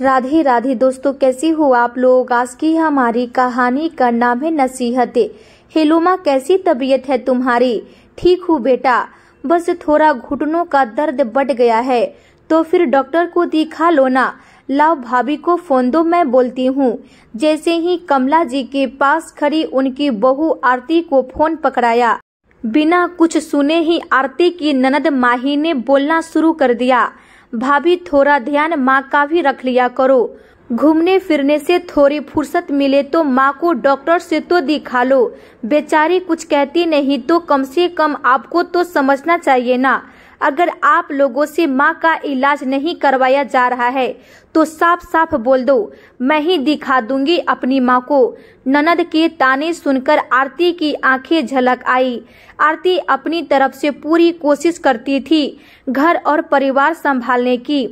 राधे राधे दोस्तों कैसी हो आप लोग आज की हमारी कहानी का नाम है नसीहत हेलोमा कैसी तबीयत है तुम्हारी ठीक हूँ बेटा बस थोड़ा घुटनों का दर्द बढ़ गया है तो फिर डॉक्टर को दिखा लो ना लाओ भाभी को फोन दो मैं बोलती हूँ जैसे ही कमला जी के पास खड़ी उनकी बहू आरती को फोन पकड़ाया बिना कुछ सुने ही आरती की ननद माही ने बोलना शुरू कर दिया भाभी थोड़ा ध्यान माँ का भी रख लिया करो घूमने फिरने से थोड़ी फुर्सत मिले तो माँ को डॉक्टर से तो दिखा लो बेचारी कुछ कहती नहीं तो कम से कम आपको तो समझना चाहिए ना अगर आप लोगों से माँ का इलाज नहीं करवाया जा रहा है तो साफ साफ बोल दो मैं ही दिखा दूंगी अपनी माँ को ननद के ताने सुनकर आरती की आंखें झलक आई आरती अपनी तरफ से पूरी कोशिश करती थी घर और परिवार संभालने की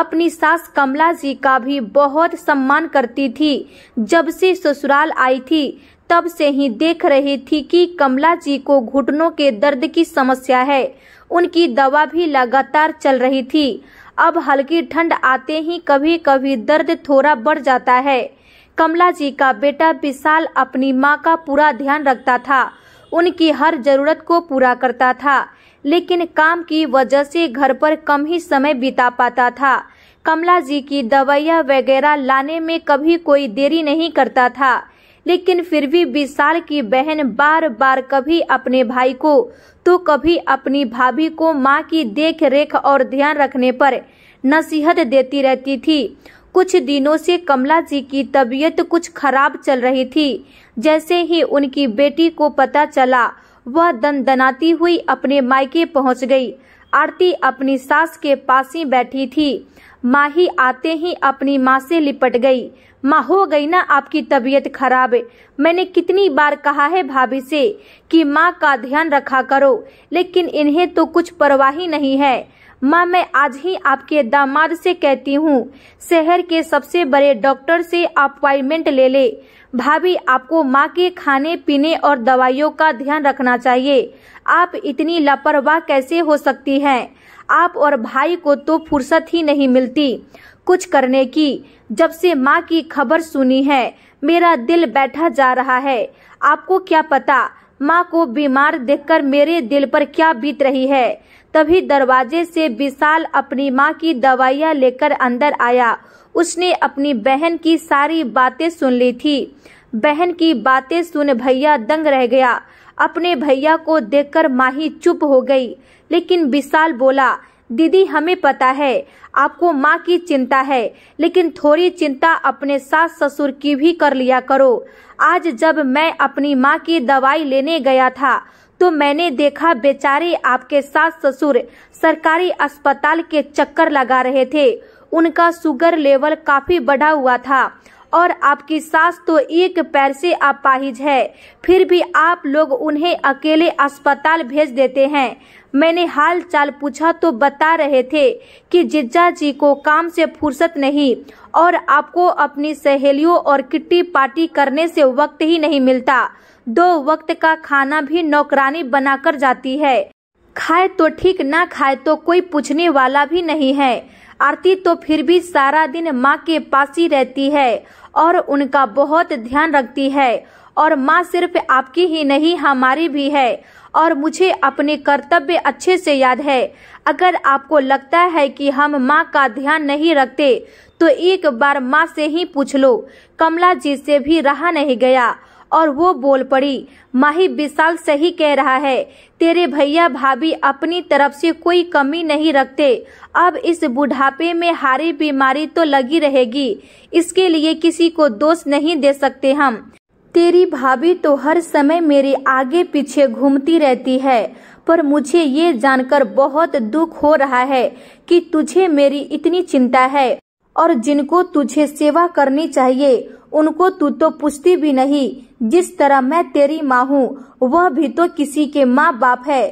अपनी सास कमला जी का भी बहुत सम्मान करती थी जब से ससुराल आई थी तब से ही देख रही थी कि कमला जी को घुटनों के दर्द की समस्या है उनकी दवा भी लगातार चल रही थी अब हल्की ठंड आते ही कभी कभी दर्द थोड़ा बढ़ जाता है कमला जी का बेटा विशाल अपनी माँ का पूरा ध्यान रखता था उनकी हर जरूरत को पूरा करता था लेकिन काम की वजह से घर पर कम ही समय बिता पाता था कमला जी की दवाइयाँ वगैरह लाने में कभी कोई देरी नहीं करता था लेकिन फिर भी विशाल की बहन बार बार कभी अपने भाई को तो कभी अपनी भाभी को माँ की देख रेख और ध्यान रखने पर नसीहत देती रहती थी कुछ दिनों से कमला जी की तबीयत कुछ खराब चल रही थी जैसे ही उनकी बेटी को पता चला वह दन दनाती हुई अपने मायके पहुंच गई आरती अपनी सास के पास ही बैठी थी माही आते ही अपनी माँ से लिपट गई माँ हो गई ना आपकी तबीयत खराब मैंने कितनी बार कहा है भाभी से कि माँ का ध्यान रखा करो लेकिन इन्हें तो कुछ परवाह ही नहीं है माँ मैं आज ही आपके दामाद से कहती हूँ शहर के सबसे बड़े डॉक्टर से अपॉइंटमेंट ले ले भाभी आपको माँ के खाने पीने और दवाइयों का ध्यान रखना चाहिए आप इतनी लापरवाह कैसे हो सकती हैं आप और भाई को तो फुर्सत ही नहीं मिलती कुछ करने की जब से माँ की खबर सुनी है मेरा दिल बैठा जा रहा है आपको क्या पता माँ को बीमार देखकर मेरे दिल पर क्या बीत रही है तभी दरवाजे से विशाल अपनी माँ की दवाइयाँ लेकर अंदर आया उसने अपनी बहन की सारी बातें सुन ली थी बहन की बातें सुन भैया दंग रह गया अपने भैया को देखकर माही चुप हो गई लेकिन विशाल बोला दीदी हमें पता है आपको माँ की चिंता है लेकिन थोड़ी चिंता अपने सास ससुर की भी कर लिया करो आज जब मैं अपनी माँ की दवाई लेने गया था तो मैंने देखा बेचारे आपके सास ससुर सरकारी अस्पताल के चक्कर लगा रहे थे उनका शुगर लेवल काफी बढ़ा हुआ था और आपकी सास तो एक पैर से अपाहिज है फिर भी आप लोग उन्हें अकेले अस्पताल भेज देते हैं मैंने हाल चाल पूछा तो बता रहे थे कि जिज्जा जी को काम से फुर्सत नहीं और आपको अपनी सहेलियों और किट्टी पार्टी करने से वक्त ही नहीं मिलता दो वक्त का खाना भी नौकरानी बनाकर जाती है खाए तो ठीक ना खाए तो कोई पूछने वाला भी नहीं है आरती तो फिर भी सारा दिन माँ के पास ही रहती है और उनका बहुत ध्यान रखती है और माँ सिर्फ आपकी ही नहीं हमारी भी है और मुझे अपने कर्तव्य अच्छे से याद है अगर आपको लगता है कि हम माँ का ध्यान नहीं रखते तो एक बार माँ से ही पूछ लो कमला जी से भी रहा नहीं गया और वो बोल पड़ी माही विशाल सही कह रहा है तेरे भैया भाभी अपनी तरफ से कोई कमी नहीं रखते अब इस बुढ़ापे में हारी बीमारी तो लगी रहेगी इसके लिए किसी को दोष नहीं दे सकते हम तेरी भाभी तो हर समय मेरे आगे पीछे घूमती रहती है पर मुझे ये जानकर बहुत दुख हो रहा है कि तुझे मेरी इतनी चिंता है और जिनको तुझे सेवा करनी चाहिए उनको तू तो पूछती भी नहीं जिस तरह मैं तेरी माँ हूँ वह भी तो किसी के माँ बाप है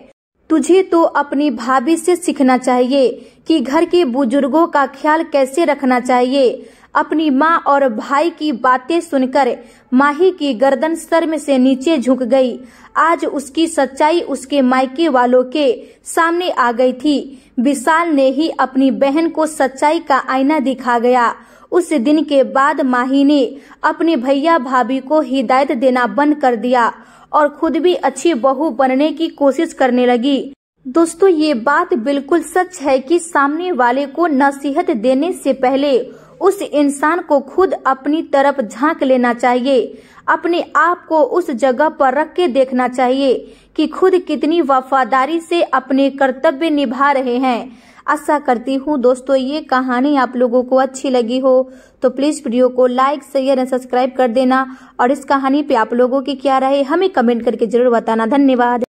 तुझे तो अपनी भाभी से सीखना चाहिए कि घर के बुजुर्गों का ख्याल कैसे रखना चाहिए अपनी माँ और भाई की बातें सुनकर माही की गर्दन शर्म से नीचे झुक गई आज उसकी सच्चाई उसके मायके वालों के सामने आ गई थी विशाल ने ही अपनी बहन को सच्चाई का आईना दिखा गया उस दिन के बाद माही ने अपने भैया भाभी को हिदायत देना बंद कर दिया और खुद भी अच्छी बहू बनने की कोशिश करने लगी दोस्तों ये बात बिल्कुल सच है कि सामने वाले को नसीहत देने से पहले उस इंसान को खुद अपनी तरफ झांक लेना चाहिए अपने आप को उस जगह पर रख के देखना चाहिए कि खुद कितनी वफादारी से अपने कर्तव्य निभा रहे हैं आशा करती हूँ दोस्तों ये कहानी आप लोगों को अच्छी लगी हो तो प्लीज़ वीडियो को लाइक शेयर एंड सब्सक्राइब कर देना और इस कहानी पे आप लोगों की क्या राय हमें कमेंट करके जरूर बताना धन्यवाद